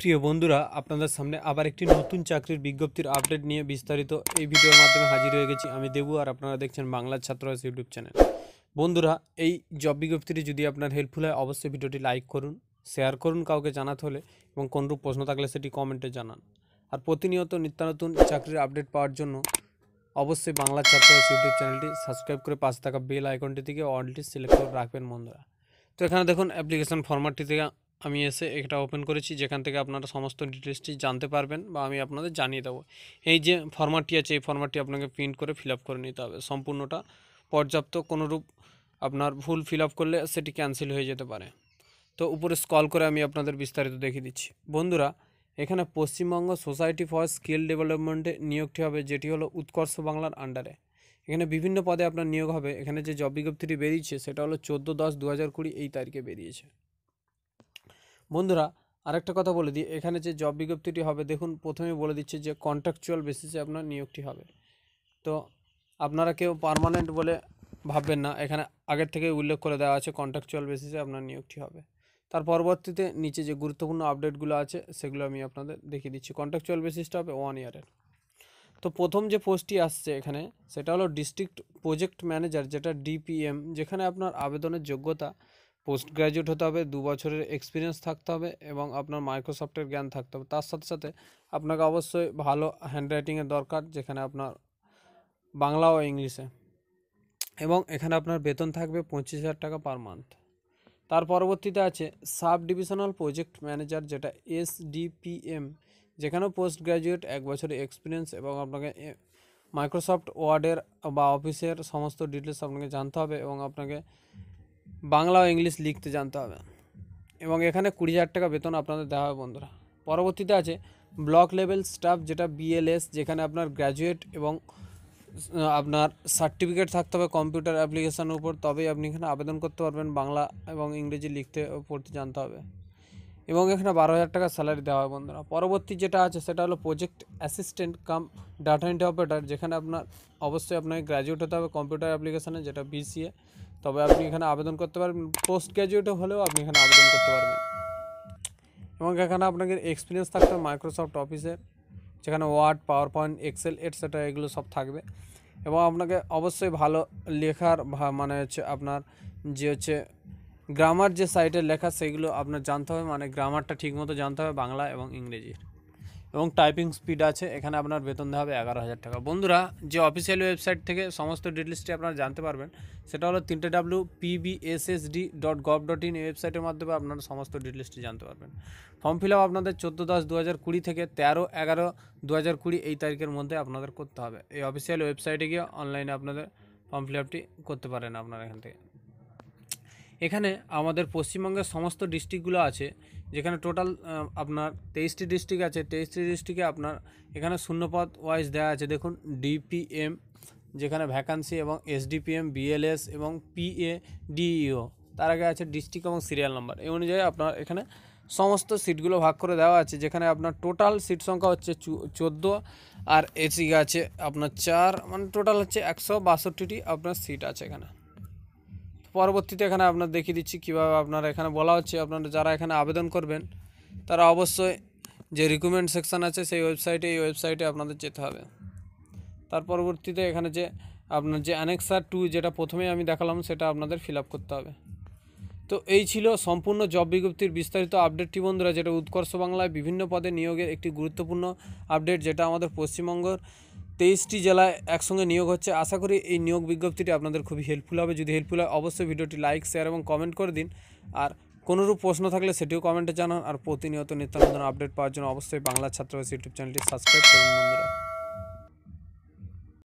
প্রিয় বন্ধুরা আপনাদের সামনে আবার একটি নতুন চাকরির বিজ্ঞপ্তির আপডেট নিয়ে বিস্তারিত এই ভিডিওর মাধ্যমে হাজির হয়ে গেছি আমি দেবু আর আপনারা দেখছেন বাংলা ছাত্রবাস ইউটিউব চ্যানেল বন্ধুরা এই জব বিজ্ঞপ্তিটি যদি আপনার হেল্পফুল হয় অবশ্যই ভিডিওটি লাইক করুন শেয়ার করুন কাউকে জানাতে হলে এবং কোনরূপ প্রশ্ন থাকলে সেটি কমেন্টে জানান আর প্রতিনিয়ত নিত্যনতুন চাকরির আপডেট পাওয়ার জন্য অবশ্যই বাংলা ছাত্রবাস ইউটিউব চ্যানেলটি সাবস্ক্রাইব করে পাশে থাকা বেল আইকনটি থেকে অলটি সিলেক্ট করে রাখবেন বন্ধুরা তো এখানে দেখুন অ্যাপ্লিকেশন ফর্মাটটি থেকে আমি এসে এটা ওপেন করেছি যেখান থেকে আপনারা সমস্ত ডিটেলসটি জানতে পারবেন বা আমি আপনাদের জানিয়ে দেবো এই যে ফর্মাটটি আছে এই ফর্মাটটি আপনাকে প্রিন্ট করে ফিল করে নিতে হবে সম্পূর্ণটা পর্যাপ্ত কোনোরূপ আপনার ভুল ফিল করলে সেটি ক্যান্সেল হয়ে যেতে পারে তো উপরে স্কল করে আমি আপনাদের বিস্তারিত দেখিয়ে দিচ্ছি বন্ধুরা এখানে পশ্চিমবঙ্গ সোসাইটি ফর স্কিল ডেভেলপমেন্টে নিয়োগটি হবে যেটি হলো উৎকর্ষ বাংলার আন্ডারে এখানে বিভিন্ন পদে আপনার নিয়োগ হবে এখানে যে জব বিজ্ঞপ্তিটি বেরিয়েছে সেটা হলো চোদ্দো দশ দু হাজার কুড়ি এই তারিখে বেরিয়েছে বন্ধুরা আরেকটা কথা বলে দিই এখানে যে জব বিজ্ঞপ্তিটি হবে দেখুন প্রথমে বলে দিচ্ছে যে কন্ট্রাকচুয়াল বেসিসে আপনার নিয়োগটি হবে তো আপনারা কেউ পারমানেন্ট বলে ভাববেন না এখানে আগের থেকে উল্লেখ করে দেওয়া আছে কন্ট্রাকচুয়াল বেসিসে আপনার নিয়োগটি হবে তার পরবর্তীতে নিচে যে গুরুত্বপূর্ণ আপডেটগুলো আছে সেগুলো আমি আপনাদের দেখিয়ে দিচ্ছি কন্ট্রাকচুয়াল বেসিসটা হবে ওয়ান ইয়ারের তো প্রথম যে পোস্টটি আসছে এখানে সেটা হলো ডিস্ট্রিক্ট প্রজেক্ট ম্যানেজার যেটা ডিপিএম যেখানে আপনার আবেদনের যোগ্যতা পোস্ট গ্র্যাজুয়েট হতে হবে দু বছরের এক্সপিরিয়েন্স থাকতে হবে এবং আপনার মাইক্রোসফটের জ্ঞান থাকতে হবে তার সাথে সাথে আপনাকে অবশ্যই ভালো হ্যান্ডরাইটিংয়ের দরকার যেখানে আপনার বাংলা ও ইংলিশে এবং এখানে আপনার বেতন থাকবে পঁচিশ হাজার টাকা পার মান্থ তার পরবর্তীতে আছে সাব ডিভিশনাল প্রজেক্ট ম্যানেজার যেটা এস ডিপিএম যেখানেও পোস্ট গ্র্যাজুয়েট এক বছরের এক্সপিরিয়েন্স এবং আপনাকে মাইক্রোসফট ওয়ার্ডের বা অফিসের সমস্ত ডিটেলস আপনাকে জানতে হবে এবং আপনাকে বাংলা ও ইংলিশ লিখতে জানতে হবে এবং এখানে কুড়ি হাজার টাকা বেতন আপনাদের দেওয়া হবে বন্ধুরা পরবর্তীতে আছে ব্লক লেভেল স্টাফ যেটা বিএলএস যেখানে আপনার গ্র্যাজুয়েট এবং আপনার সার্টিফিকেট থাকতে হবে কম্পিউটার অ্যাপ্লিকেশানের উপর তবেই আপনি এখানে আবেদন করতে পারবেন বাংলা এবং ইংরেজি লিখতে পড়তে জানতে হবে এবং এখানে বারো হাজার টাকা স্যালারি দেওয়া হয় বন্ধুরা পরবর্তী যেটা আছে সেটা হলো project assistant cum data entry operator যেখানে আপনার অবশ্যই আপনাকে গ্র্যাজুয়েট হতে হবে কম্পিউটার অ্যাপ্লিকেশানে যেটা বিসিএ তবে আপনি এখানে আবেদন করতে পারবেন পোস্ট গ্র্যাজুয়েট হলেও আপনি এখানে আবেদন করতে পারবেন এবং এখানে আপনাকে এক্সপিরিয়েন্স থাকতে হবে মাইক্রোসফট অফিসের যেখানে Word PowerPoint Excel etcetera এগুলো সব থাকবে এবং আপনাকে অবশ্যই ভালো লেখার মানে হচ্ছে আপনার যে হচ্ছে গ্রামার যে সাইটের লেখা সেগুলো আপনার জানতে হবে মানে গ্রামারটা ঠিকমতো জানতে হবে বাংলা এবং ইংরেজির এবং টাইপিং স্পিড আছে এখানে আপনার বেতন দেওয়া হবে এগারো হাজার টাকা বন্ধুরা যে অফিসিয়াল ওয়েবসাইট থেকে সমস্ত ডিটেলসটি আপনারা জানতে পারবেন সেটা হলো তিনটে W PBSSD dot gov dot in ওয়েবসাইটের মাধ্যমে আপনারা সমস্ত ডিটেলসটি জানতে পারবেন ফর্ম ফিল আপ আপনাদের চোদ্দো দশ দু হাজার কুড়ি থেকে তেরো এগারো দু হাজার কুড়ি এই তারিখের মধ্যে আপনাদের করতে হবে এই অফিসিয়াল ওয়েবসাইটে গিয়ে অনলাইনে আপনাদের ফর্ম ফিল আপটি করতে পারেন আপনারা এখান থেকে এখানে আমাদের পশ্চিমবঙ্গের সমস্ত ডিস্ট্রিক্টগুলো আছে যেখানে টোটাল আপনার তেইশটি ডিস্ট্রিক্ট আছে তেইশটি ডিস্ট্রিক্টে আপনার এখানে শূন্যপদ ওয়াইজ দেওয়া আছে দেখুন ডিপিএম যেখানে ভ্যাকান্সি এবং এসডিপিএম বিএলএস এবং পিএ ডিইও e তার আগে আছে ডিস্ট্রিক্ট এবং সিরিয়াল নাম্বার এই অনুযায়ী আপনার এখানে সমস্ত সিটগুলো ভাগ করে দেওয়া আছে যেখানে আপনার টোটাল সিট সংখ্যা হচ্ছে চোদ্দো আর এসি আছে আপনার চার মানে টোটাল হচ্ছে একশো বাষট্টিটি আপনার সিট আছে এখানে পরবর্তীতে এখানে আপনার দেখিয়ে দিচ্ছি কীভাবে আপনারা এখানে বলা হচ্ছে আপনারা যারা এখানে আবেদন করবেন তারা অবশ্যই যে রিকুমেন্ট সেকশান আছে সেই ওয়েবসাইটে এই ওয়েবসাইটে আপনাদের যেতে হবে তার পরবর্তীতে এখানে যে আপনার যে অ্যানেক্সার টু যেটা প্রথমে আমি দেখালাম সেটা আপনাদের ফিল করতে হবে তো এই ছিল সম্পূর্ণ জব বিজ্ঞপ্তির বিস্তারিত আপডেটটি বন্ধুরা যেটা উৎকর্ষ বাংলায় বিভিন্ন পদে নিয়োগের একটি গুরুত্বপূর্ণ আপডেট যেটা আমাদের পশ্চিমবঙ্গের তেইশটি জেলায় একসঙ্গে নিয়োগ হচ্ছে আশা করি এই নিয়োগ বিজ্ঞপ্তিটি আপনাদের খুবই হেল্পফুল হবে যদি হেল্পফুল হয় অবশ্যই ভিডিওটি লাইক শেয়ার এবং কমেন্ট করে দিন আর কোনোরূপ প্রশ্ন থাকলে সেটিও কমেন্টে জানান আর প্রতিনিয়ত নিত্যানন্দন আপডেট পাওয়ার জন্য অবশ্যই বাংলা ছাত্রবাস ইউটিউব চ্যানেলটি সাবস্ক্রাইব করুন বন্ধুরা